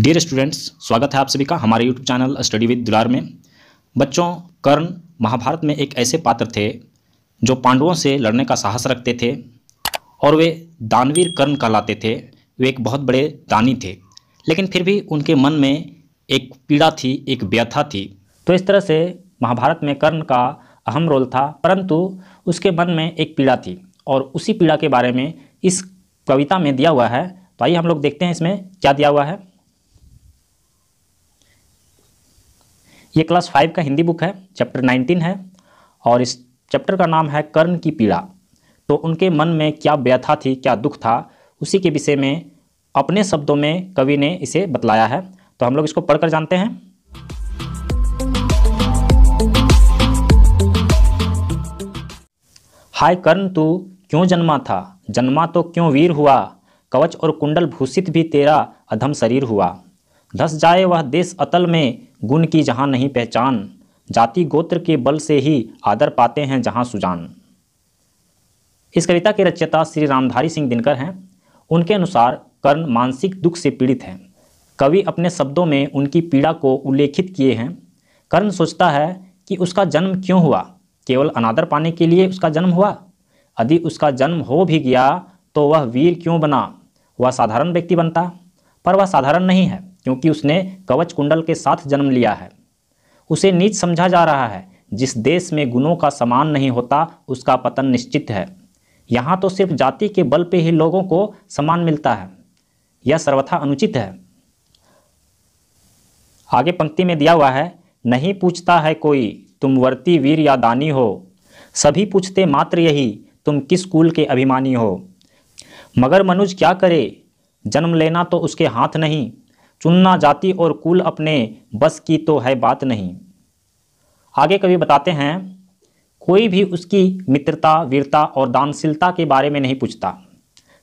dear students स्वागत है आप सभी का हमारे यूट्यूब चैनल स्टडी विद दुलार में बच्चों कर्ण महाभारत में एक ऐसे पात्र थे जो पांडवों से लड़ने का साहस रखते थे और वे दानवीर कर्ण कहलाते थे वे एक बहुत बड़े दानी थे लेकिन फिर भी उनके मन में एक पीड़ा थी एक व्यथा थी तो इस तरह से महाभारत में कर्ण का अहम रोल था परंतु उसके मन में एक पीड़ा थी और उसी पीड़ा के बारे में इस कविता में दिया हुआ है तो आइए हम लोग देखते हैं इसमें क्या दिया हुआ है ये क्लास फाइव का हिंदी बुक है चैप्टर नाइनटीन है और इस चैप्टर का नाम है कर्ण की पीड़ा तो उनके मन में क्या व्यथा थी क्या दुख था उसी के विषय में अपने शब्दों में कवि ने इसे बतलाया है तो हम लोग इसको पढ़कर जानते हैं हाय कर्ण तू क्यों जन्मा था जन्मा तो क्यों वीर हुआ कवच और कुंडल भूषित भी तेरा अधम शरीर हुआ धस जाए वह देश अतल में गुण की जहाँ नहीं पहचान जाति गोत्र के बल से ही आदर पाते हैं जहाँ सुजान इस कविता के रचयिता श्री रामधारी सिंह दिनकर हैं उनके अनुसार कर्ण मानसिक दुख से पीड़ित हैं कवि अपने शब्दों में उनकी पीड़ा को उल्लेखित किए हैं कर्ण सोचता है कि उसका जन्म क्यों हुआ केवल अनादर पाने के लिए उसका जन्म हुआ यदि उसका जन्म हो भी गया तो वह वीर क्यों बना वह साधारण व्यक्ति बनता पर वह साधारण नहीं है क्योंकि उसने कवच कुंडल के साथ जन्म लिया है उसे नीच समझा जा रहा है जिस देश में गुणों का समान नहीं होता उसका पतन निश्चित है यहाँ तो सिर्फ जाति के बल पे ही लोगों को समान मिलता है यह सर्वथा अनुचित है आगे पंक्ति में दिया हुआ है नहीं पूछता है कोई तुम वर्ती वीर या दानी हो सभी पूछते मात्र यही तुम किस कुल के अभिमानी हो मगर मनुज क्या करे जन्म लेना तो उसके हाथ नहीं चुनना जाति और कुल अपने बस की तो है बात नहीं आगे कवि बताते हैं कोई भी उसकी मित्रता वीरता और दानशीलता के बारे में नहीं पूछता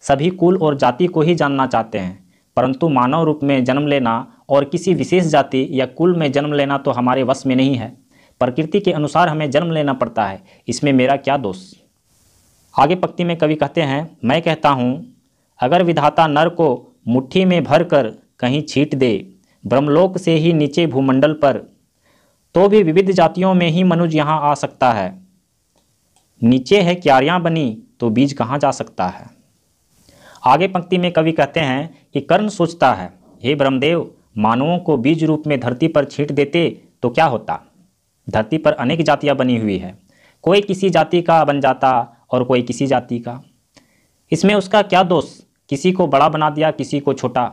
सभी कुल और जाति को ही जानना चाहते हैं परंतु मानव रूप में जन्म लेना और किसी विशेष जाति या कुल में जन्म लेना तो हमारे वश में नहीं है प्रकृति के अनुसार हमें जन्म लेना पड़ता है इसमें मेरा क्या दोष आगे पंक्ति में कवि कहते हैं मैं कहता हूँ अगर विधाता नर को मुट्ठी में भर कर कहीं छीट दे ब्रह्मलोक से ही नीचे भूमंडल पर तो भी विविध जातियों में ही मनुज यहाँ आ सकता है नीचे है क्यारियाँ बनी तो बीज कहाँ जा सकता है आगे पंक्ति में कवि कहते हैं कि कर्ण सोचता है हे ब्रह्मदेव मानवों को बीज रूप में धरती पर छीट देते तो क्या होता धरती पर अनेक जातियाँ बनी हुई है कोई किसी जाति का बन जाता और कोई किसी जाति का इसमें उसका क्या दोष किसी को बड़ा बना दिया किसी को छोटा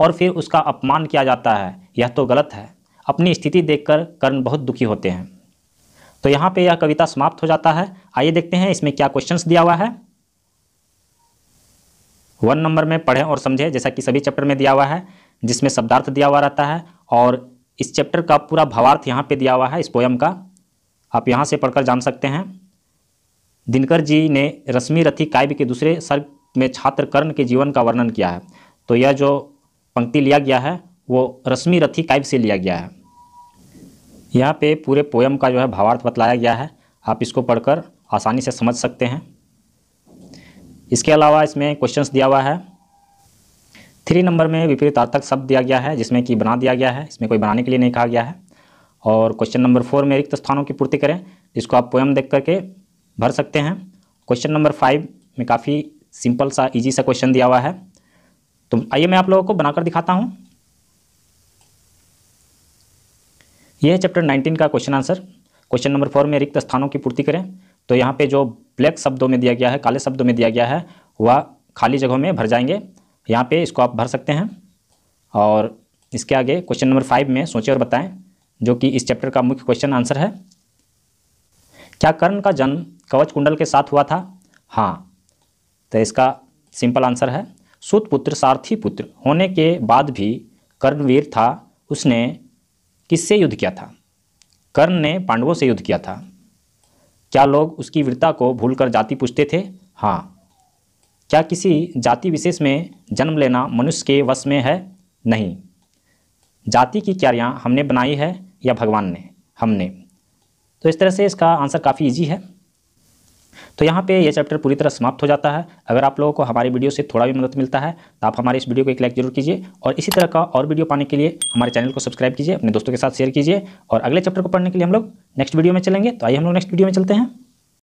और फिर उसका अपमान किया जाता है यह तो गलत है अपनी स्थिति देखकर कर्ण बहुत दुखी होते हैं तो यहाँ पे यह कविता समाप्त हो जाता है आइए देखते हैं इसमें क्या क्वेश्चंस दिया हुआ है वन नंबर में पढ़ें और समझें जैसा कि सभी चैप्टर में दिया हुआ है जिसमें शब्दार्थ दिया हुआ रहता है और इस चैप्टर का पूरा भावार्थ यहाँ पे दिया हुआ है इस पोयम का आप यहाँ से पढ़कर जान सकते हैं दिनकर जी ने रश्मि रथी काव्य के दूसरे सर्ग में छात्र कर्ण के जीवन का वर्णन किया है तो यह जो पंक्ति लिया गया है वो रश्मि रथी काव्य से लिया गया है यहाँ पे पूरे पोयम का जो है भावार्थ बतलाया गया है आप इसको पढ़कर आसानी से समझ सकते हैं इसके अलावा इसमें क्वेश्चन दिया हुआ है थ्री नंबर में विपरीत आर्थक शब्द दिया गया है जिसमें कि बना दिया गया है इसमें कोई बनाने के लिए नहीं कहा गया है और क्वेश्चन नंबर फोर में रिक्त स्थानों की पूर्ति करें जिसको आप पोएम देख करके भर सकते हैं क्वेश्चन नंबर फाइव में काफ़ी सिंपल सा इजी सा क्वेश्चन दिया हुआ है तो आइए मैं आप लोगों को बनाकर दिखाता हूँ यह है चैप्टर 19 का question answer question number four में रिक्त स्थानों की पूर्ति करें तो यहाँ पे जो ब्लैक शब्दों में दिया गया है काले शब्दों में दिया गया है वह खाली जगहों में भर जाएंगे यहाँ पे इसको आप भर सकते हैं और इसके आगे क्वेश्चन नंबर फाइव में सोचें और बताएं जो कि इस चैप्टर का मुख्य क्वेश्चन आंसर है क्या कर्ण का जन्म कवच कुंडल के साथ हुआ था हाँ तो इसका सिंपल आंसर है सुतपुत्र सारथी पुत्र होने के बाद भी कर्णवीर था उसने किससे युद्ध किया था कर्ण ने पांडवों से युद्ध किया था क्या लोग उसकी वीरता को भूलकर जाति पूछते थे हाँ क्या किसी जाति विशेष में जन्म लेना मनुष्य के वश में है नहीं जाति की क्यारियाँ हमने बनाई है या भगवान ने हमने तो इस तरह से इसका आंसर काफ़ी ईजी है तो यहाँ पे ये चैप्टर पूरी तरह समाप्त हो जाता है अगर आप लोगों को हमारी वीडियो से थोड़ा भी मदद मिलता है तो आप हमारे इस वीडियो को एक लाइक जरूर कीजिए और इसी तरह का और वीडियो पाने के लिए हमारे चैनल को सब्सक्राइब कीजिए अपने दोस्तों के साथ शेयर कीजिए और अगले चैप्टर को पढ़ने के लिए हम लोग नेक्स्ट वीडियो में चलेंगे तो आइए हम लोग नेक्स्ट वीडियो में चलते हैं